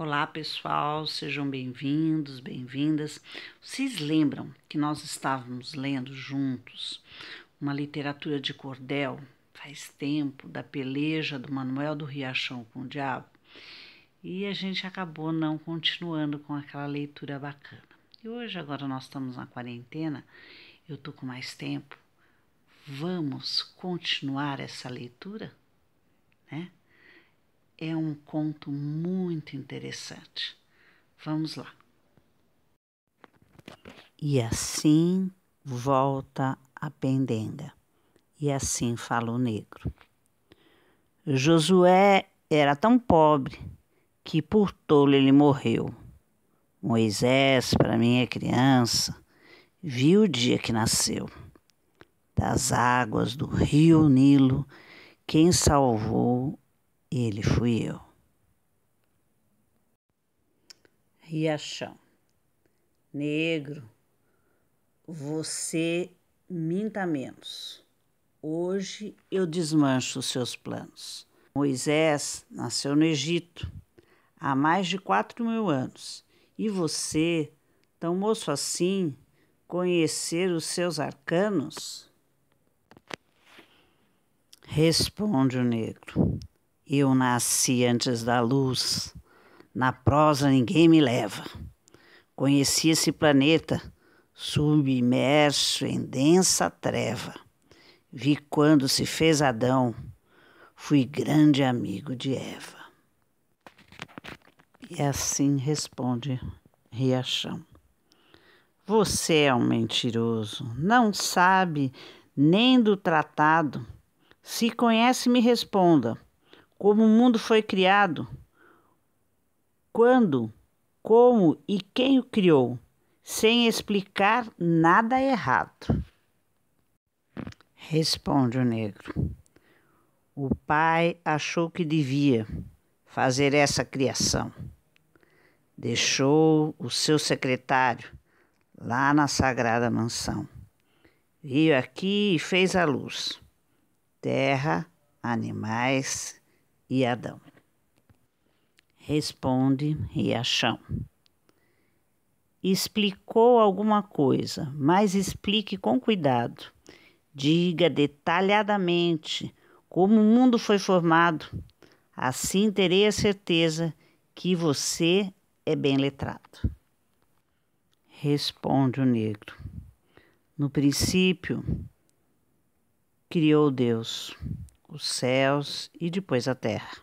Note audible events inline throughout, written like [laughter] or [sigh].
Olá, pessoal, sejam bem-vindos, bem-vindas. Vocês lembram que nós estávamos lendo juntos uma literatura de cordel faz tempo, da peleja do Manuel do Riachão com o Diabo? E a gente acabou não continuando com aquela leitura bacana. E hoje, agora nós estamos na quarentena, eu tô com mais tempo. Vamos continuar essa leitura? Né? é um conto muito interessante. Vamos lá. E assim volta a pendenga. E assim fala o negro. Josué era tão pobre que por tolo ele morreu. Moisés, para minha é criança, viu o dia que nasceu. Das águas do rio Nilo, quem salvou ele fui eu. Riachão. Negro, você minta menos. Hoje eu desmancho os seus planos. Moisés nasceu no Egito há mais de quatro mil anos. E você, tão moço assim, conhecer os seus arcanos? Responde o negro. Eu nasci antes da luz, na prosa ninguém me leva. Conheci esse planeta, submerso em densa treva. Vi quando se fez Adão, fui grande amigo de Eva. E assim responde Riachão. Você é um mentiroso, não sabe nem do tratado. Se conhece, me responda como o mundo foi criado, quando, como e quem o criou, sem explicar nada errado. Responde o negro. O pai achou que devia fazer essa criação. Deixou o seu secretário lá na sagrada mansão. Veio aqui e fez a luz. Terra, animais, e Adão. Responde Riachão. Explicou alguma coisa, mas explique com cuidado. Diga detalhadamente como o mundo foi formado. Assim terei a certeza que você é bem letrado. Responde o negro. No princípio, criou Deus os céus e depois a terra.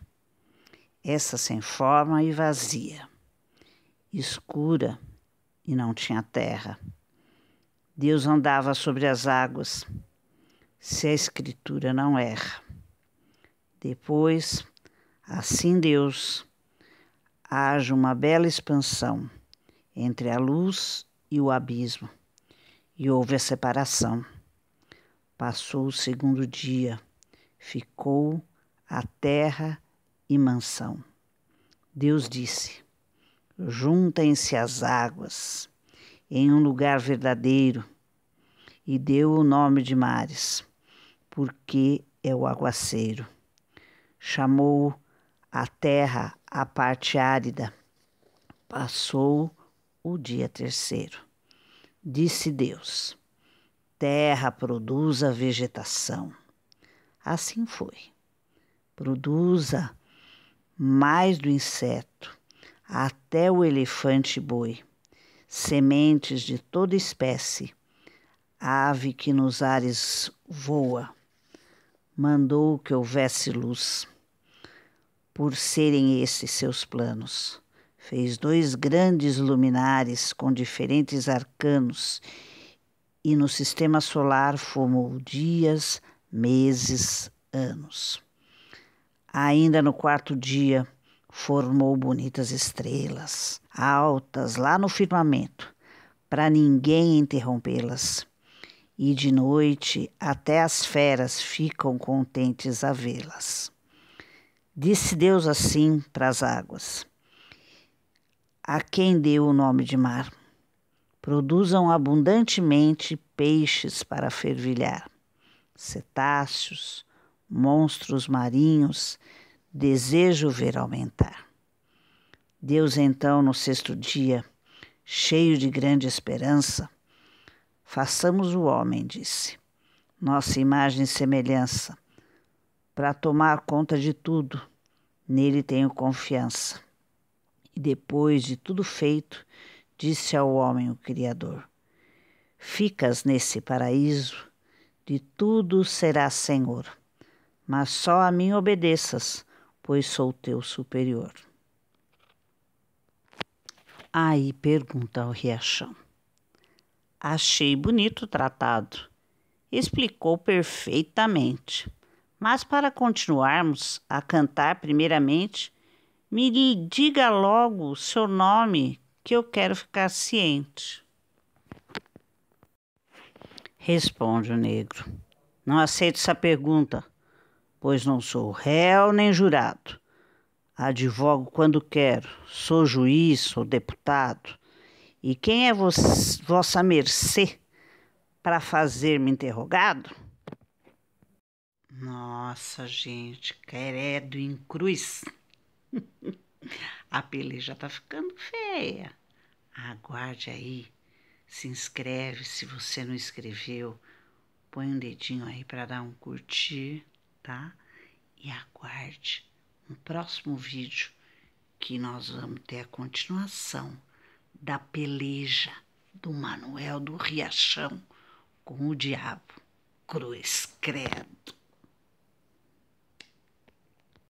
Essa sem forma e vazia, escura e não tinha terra. Deus andava sobre as águas, se a Escritura não erra. Depois, assim Deus, haja uma bela expansão entre a luz e o abismo, e houve a separação. Passou o segundo dia ficou a terra e mansão. Deus disse: Juntem-se as águas em um lugar verdadeiro, e deu o nome de mares, porque é o aguaceiro. Chamou a terra a parte árida. Passou o dia terceiro. Disse Deus: Terra produza vegetação Assim foi. Produza mais do inseto, até o elefante boi, sementes de toda espécie, ave que nos ares voa. Mandou que houvesse luz, por serem esses seus planos. Fez dois grandes luminares com diferentes arcanos, e no sistema solar formou dias, meses, anos. Ainda no quarto dia, formou bonitas estrelas, altas lá no firmamento, para ninguém interrompê-las. E de noite até as feras ficam contentes a vê-las. Disse Deus assim para as águas: A quem deu o nome de mar? Produzam abundantemente peixes para fervilhar cetáceos, monstros marinhos, desejo ver aumentar. Deus, então, no sexto dia, cheio de grande esperança, façamos o homem, disse, nossa imagem e semelhança, para tomar conta de tudo. Nele tenho confiança. E depois de tudo feito, disse ao homem o Criador: Ficas nesse paraíso de tudo serás senhor. Mas só a mim obedeças, pois sou teu superior. Aí pergunta ao Riachão. Achei bonito o tratado. Explicou perfeitamente. Mas para continuarmos a cantar primeiramente, me diga logo o seu nome que eu quero ficar ciente. Responde o negro. Não aceito essa pergunta, pois não sou réu nem jurado. Advogo quando quero, sou juiz, sou deputado. E quem é vossa mercê para fazer-me interrogado? Nossa, gente, credo em cruz. [laughs] A pele já tá ficando feia. Aguarde aí se inscreve se você não escreveu. Põe um dedinho aí para dar um curtir, tá? E aguarde um próximo vídeo que nós vamos ter a continuação da peleja do Manuel do Riachão com o diabo. Cruz credo.